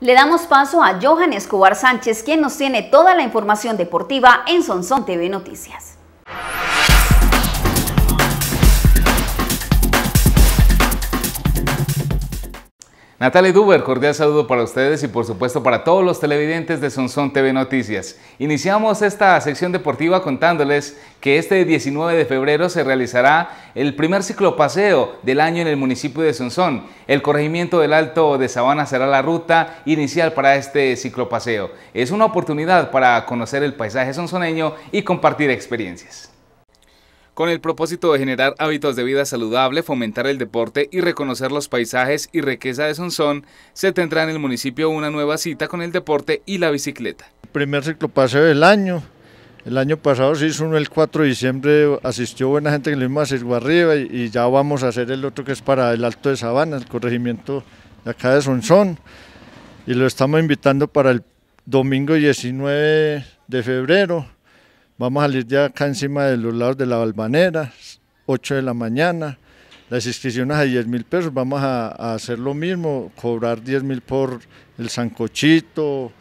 Le damos paso a Johan Escobar Sánchez, quien nos tiene toda la información deportiva en Sonson TV Noticias. Natalie Duber, cordial saludo para ustedes y por supuesto para todos los televidentes de Sonsón TV Noticias. Iniciamos esta sección deportiva contándoles que este 19 de febrero se realizará el primer ciclopaseo del año en el municipio de Sonsón. El corregimiento del Alto de Sabana será la ruta inicial para este ciclopaseo. Es una oportunidad para conocer el paisaje sonsoneño y compartir experiencias con el propósito de generar hábitos de vida saludable, fomentar el deporte y reconocer los paisajes y riqueza de Sonsón, se tendrá en el municipio una nueva cita con el deporte y la bicicleta. El primer ciclopaseo del año. El año pasado se hizo uno el 4 de diciembre, asistió buena gente en el mismo a Arriba y, ya vamos a hacer el otro que es para el Alto de Sabana, el corregimiento de acá de Sonsón. Y lo estamos invitando para el domingo 19 de febrero Vamos a salir ya acá encima de los lados de la Balvanera, 8 de la mañana. Las inscripciones a 10 mil pesos, vamos a, hacer lo mismo, cobrar 10 mil por el sancochito,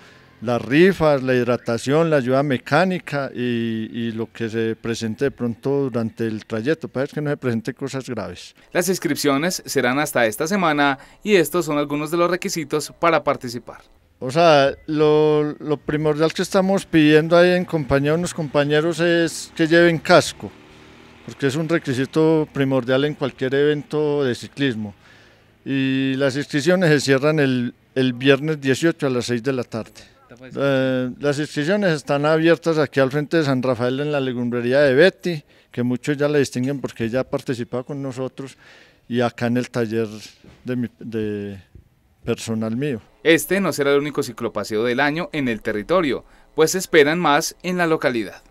las rifas, la hidratación, la ayuda mecánica y, y, lo que se presente de pronto durante el trayecto, para que no se presenten cosas graves. Las inscripciones serán hasta esta semana y estos son algunos de los requisitos para participar. O sea, lo, primordial que estamos pidiendo ahí en compañía de unos compañeros es que lleven casco, porque es un requisito primordial en cualquier evento de ciclismo. Y las inscripciones se cierran el, viernes 18 a las 6 de la tarde. Eh, las inscripciones están abiertas aquí al frente de San Rafael en la legumbrería de Betty, que muchos ya la distinguen porque ella ha participado con nosotros, y acá en el taller de, de personal mío. Este no será el único ciclopaseo del año en el territorio, pues esperan más en la localidad.